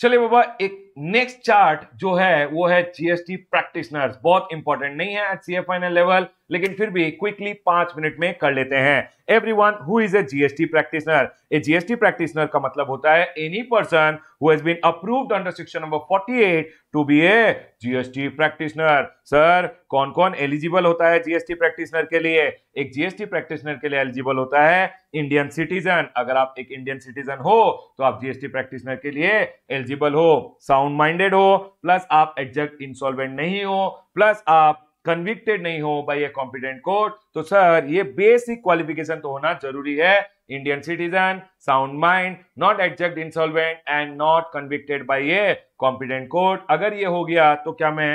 चलिए बाबा एक next chart जो है वो है जीएसटी प्रैक्टिशनर्स बहुत इंपॉर्टेंट नहीं है at C F final level लेकिन फिर भी क्विकली पांच मिनट में कर लेते हैं everyone who is a GST practitioner a GST practitioner का मतलब होता है any person who's been approved under section number 48 to be a GST practitioner sir कौन कौन एलिजिबल होता है जीएसटी प्रैक्टिसनर के लिए एक जीएसटी प्रैक्टिसनर के लिए एलिजिबल होता है इंडियन सिटीजन अगर आप एक इंडियन सिटीजन हो तो आप जीएसटी प्रैक्टिसनर के लिए एलिजिबल हो साउंड माइंडेड हो प्लस आप एग्जैक्ट इंसॉल्वेंट नहीं हो प्लस आप कन्विक्टेड नहीं हो बाई ए कॉम्पिटेंट कोर्ट तो सर ये बेसिक क्वालिफिकेशन तो होना जरूरी है Indian citizen sound mind not exact insolvent and not convicted by a competent court अगर ये हो गया तो क्या मैं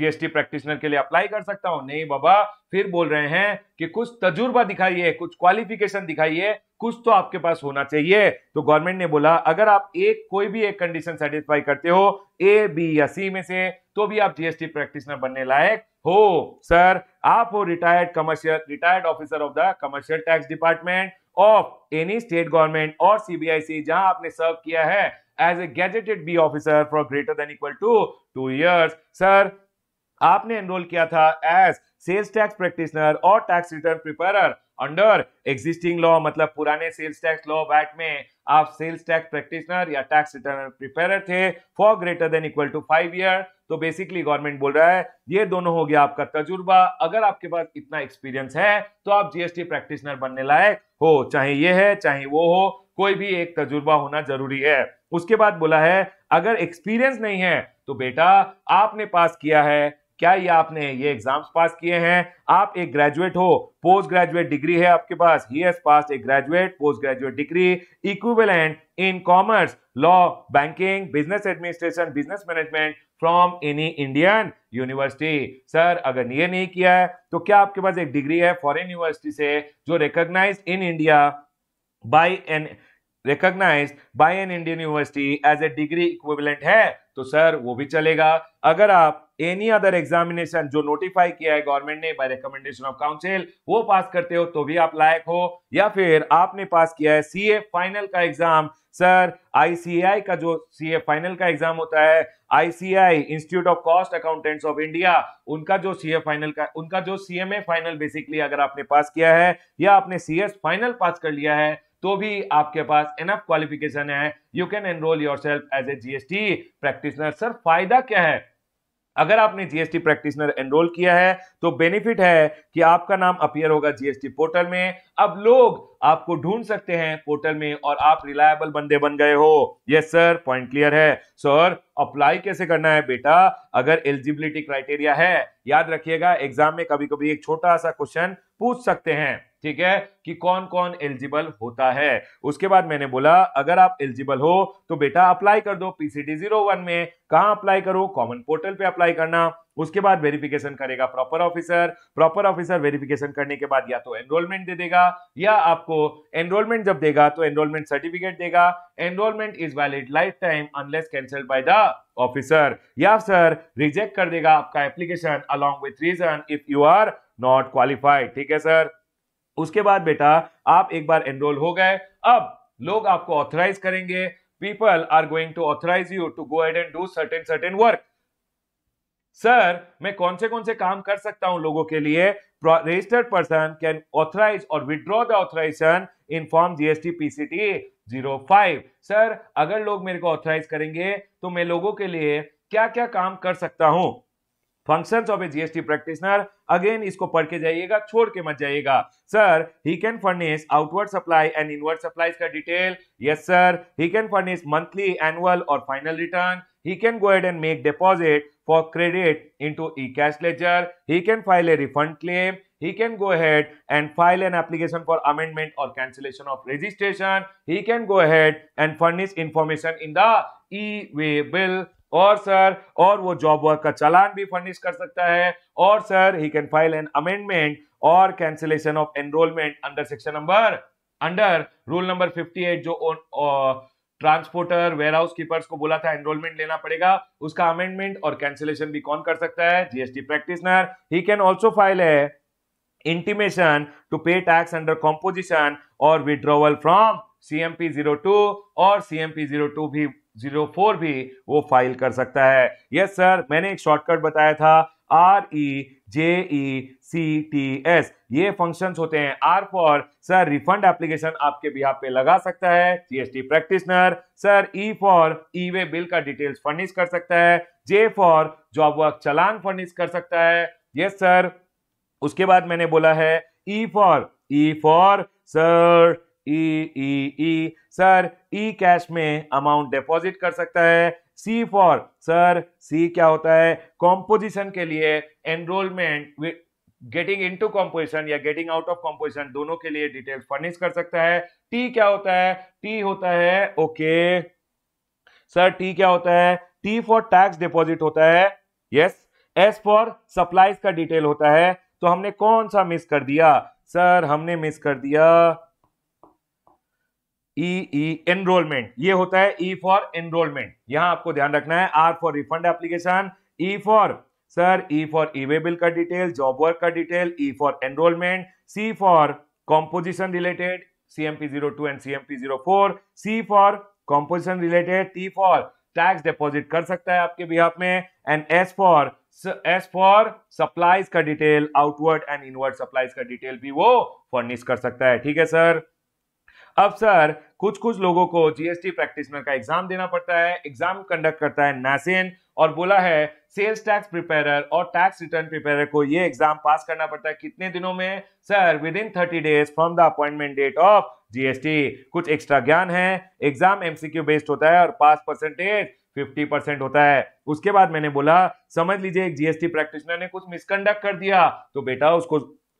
जीएसटी प्रैक्टिशनर के लिए अप्लाई कर सकता हूं नहीं बाबा फिर बोल रहे हैं कि कुछ तजुर्बा दिखाइए कुछ क्वालिफिकेशन दिखाइए कुछ तो आपके पास होना चाहिए तो गवर्नमेंट ने बोला अगर आप एक कोई भी एक कंडीशन सेटिस्फाई करते हो ए बी या सी में से तो भी आप जीएसटी प्रैक्टिशनर बनने लायक हो सर आप हो retired commercial retired officer of the commercial tax department of any state government और सीबीआईसी जहां आपने सर्व किया है as a gazetted B officer for greater than equal to two years sir आपने एनरोल किया था एज सेल्स टैक्स प्रैक्टिशनर और tax return preparer under existing law मतलब पुराने सेल्स टैक्स लॉ वैट में आप सेल्स टैक्स प्रैक्टिशनर या tax return preparer थे for greater than equal to five year तो बेसिकली गवर्नमेंट बोल रहा है ये दोनों हो गया आपका तजुर्बा अगर आपके पास इतना एक्सपीरियंस है तो आप जीएसटी प्रैक्टिशनर बनने लायक हो चाहे ये है चाहे वो हो कोई भी एक तजुर्बा होना जरूरी है उसके बाद बोला है अगर एक्सपीरियंस नहीं है तो बेटा आपने पास किया है क्या ये आपने ये एग्जाम्स पास किए हैं आप एक ग्रेजुएट हो पोस्ट ग्रेजुएट डिग्री है आपके पास ही has pass a graduate post graduate degree equivalent in commerce law banking business administration business management from any Indian university sir अगर ये नहीं किया है तो क्या आपके पास एक डिग्री है फॉरेन यूनिवर्सिटी से जो recognise in India by an recognise by an Indian university as a degree equivalent है तो सर वो भी चलेगा अगर आप एनी अदर एग्जामिनेशन जो नोटिफाई किया है गवर्नमेंट ने बाई रिकमेंडेशन ऑफ काउंसिल वो पास करते हो तो भी आप लायक हो या फिर आपने पास किया है सीए फाइनल का एग्जाम सर आईसीआई का जो सीए फाइनल का एग्जाम होता है ICI institute of cost accountants of India उनका जो सीए फाइनल का उनका जो सीएमए फाइनल बेसिकली अगर आपने पास किया है या आपने सीएस फाइनल पास कर लिया है तो भी आपके पास एनफ क्वालिफिकेशन है you can enrol yourself as a GST practitioner sir फायदा क्या है अगर आपने जीएसटी प्रैक्टिसनर एनरोल किया है तो बेनिफिट है कि आपका नाम अपियर होगा जीएसटी पोर्टल में अब लोग आपको ढूंढ सकते हैं पोर्टल में और आप रिलायबल बंदे बन गए हो यस सर पॉइंट क्लियर है सर अप्लाई कैसे करना है बेटा अगर एलिजिबिलिटी क्राइटेरिया है याद रखिएगा एग्जाम में कभी कभी एक छोटा सा क्वेश्चन पूछ सकते हैं ठीक है कि कौन कौन एलिजिबल होता है उसके बाद मैंने बोला अगर आप एलिजिबल हो तो बेटा अप्लाई कर दो पीसीटी जीरो वन में कहा अप्लाई करो कॉमन पोर्टल पे अप्लाई करना उसके बाद वेरिफिकेशन करेगा proper officer proper officer verification करने के बाद या तो एनरोलमेंट दे देगा या आपको एनरोलमेंट जब देगा तो एनरोलमेंट सर्टिफिकेट देगा enrolment is valid lifetime unless cancelled by the officer या सर रिजेक्ट कर देगा आपका application along with reason if you are not qualified ठीक है सर उसके बाद बेटा आप एक बार एनरोल हो गए अब लोग आपको ऑथराइज करेंगे people are going to authorise you to go ahead and do certain certain work sir मैं कौन से कौन से काम कर सकता हूं लोगों के लिए रजिस्टर्ड पर्सन कैन ऑथराइज और or the authorisation in form GST PCT zero five sir अगर लोग मेरे को ऑथराइज करेंगे तो मैं लोगों के लिए क्या क्या काम कर सकता हूं function of a G S T practitioner again इसको पढ़ के जाइएगा छोड़ के मत जाइएगा sir he can furnish outward supply and inward supplies का detail yes sir he can furnish monthly annual और final return he can go ahead and make deposit for credit into e cash ledger he can file a refund claim he can go ahead and file an application for amendment or cancellation of registration he can go ahead and furnish information in the e way bill और sir और वो job work का चालान भी furnish कर सकता है और sir he can file an amendment और cancellation of enrolment under section number under rule number 58 जो ट्रांसपोर्टर वेयर हाउस कीपर्स को बोला था एनरोलमेंट लेना पड़ेगा उसका अमेंडमेंट और कैंसिलेशन भी कौन कर सकता है GST practitioner he can also file है intimation to pay tax under composition और withdrawal from CMP zero two और सीएमपी जीरो टू भी जीरो फोर भी वो फाइल कर सकता है यस सर मैंने एक शॉर्टकट बताया था आर ई जे ई सी टी एस ये फंक्शंस होते हैं are for sir refund application आपके बिहार पे लगा सकता है GST practitioner sir E for E way bill का डिटेल्स फर्निश कर सकता है J for job work challan furnish कर सकता है यस सर उसके बाद मैंने बोला है E for E for sir E E E sir E e cash में अमाउंट डिपॉजिट कर सकता है सी फॉर सर सी क्या होता है कॉम्पोजिशन के लिए enrolment getting into composition या गेटिंग आउट ऑफ कॉम्पोजिशन दोनों के लिए डिटेल्स फर्निश कर सकता है टी क्या होता है टी होता है ओके सर टी क्या होता है टी फॉर टैक्स डिपॉजिट होता है यस एस फॉर सप्लाईज का डिटेल होता है तो हमने कौन सा मिस कर दिया सर हमने मिस कर दिया ई ई एनरोलमेंट ये होता है ई फॉर एनरोलमेंट यहां आपको ध्यान रखना है R for refund application E for sir E for e way bill का डिटेल जॉब वर्क का detail E for enrolment C for composition related CMP zero two and CMP zero four C for composition related T for tax deposit कर सकता है आपके behalf में and S for S for supplies का detail outward and inward supplies का detail भी वो furnish कर सकता है ठीक है सर अब सर कुछ कुछ लोगों को जीएसटी प्रैक्टिशनर का एग्जाम देना पड़ता है एग्जाम कंडक्ट करता है नासेन और बोला है सेल्स टैक्स प्रिपेयरर और टैक्स रिटर्न प्रिपेयरर को ये एग्जाम पास करना पड़ता है कितने दिनों में sir within thirty days from the appointment date of GST कुछ एक्स्ट्रा ज्ञान है एग्जाम एमसीक्यू बेस्ड होता है और पास परसेंटेज 50 होता है उसके बाद मैंने बोला समझ लीजिए एक जीएसटी प्रैक्टिशनर ने कुछ मिसकंडक्ट कर दिया तो बेटा उसको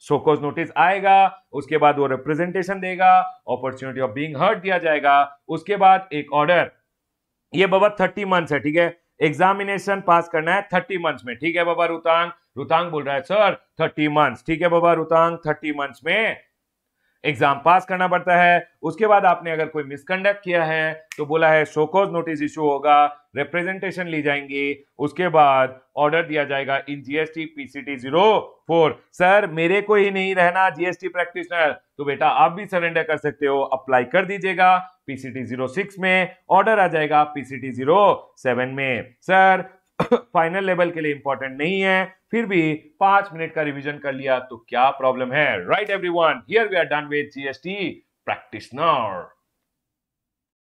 सोकोज नोटिस आएगा उसके बाद वो रिप्रेजेंटेशन देगा अपॉर्चुनिटी ऑफ बीइंग हर्ट दिया जाएगा उसके बाद एक ऑर्डर ये बाबा थर्टी मंथ्स है ठीक है एग्जामिनेशन पास करना है थर्टी मंथ्स में ठीक है बाबा रुतांग रुतांग बोल रहा है सर थर्टी मंथ्स ठीक है बाबा रुतांग थर्टी मंथ्स में एग्जाम पास करना पड़ता है उसके बाद आपने अगर कोई मिसकंडक्ट किया है तो बोला है शोकोज नोटिस इशू होगा रिप्रेजेंटेशन ली जाएंगी उसके बाद ऑर्डर दिया जाएगा in GST PCT zero four sir मेरे को ही नहीं रहना जीएसटी प्रैक्टिशनर तो बेटा आप भी सरेंडर कर सकते हो अप्लाई कर दीजिएगा पीसीटी जीरो सिक्स में ऑर्डर आ जाएगा पीसीटी जीरो सेवन में सर फाइनल लेवल के लिए इंपॉर्टेंट नहीं है फिर भी पांच मिनट का रिवीजन कर लिया तो क्या प्रॉब्लम है right everyone here we are done with GST practitioner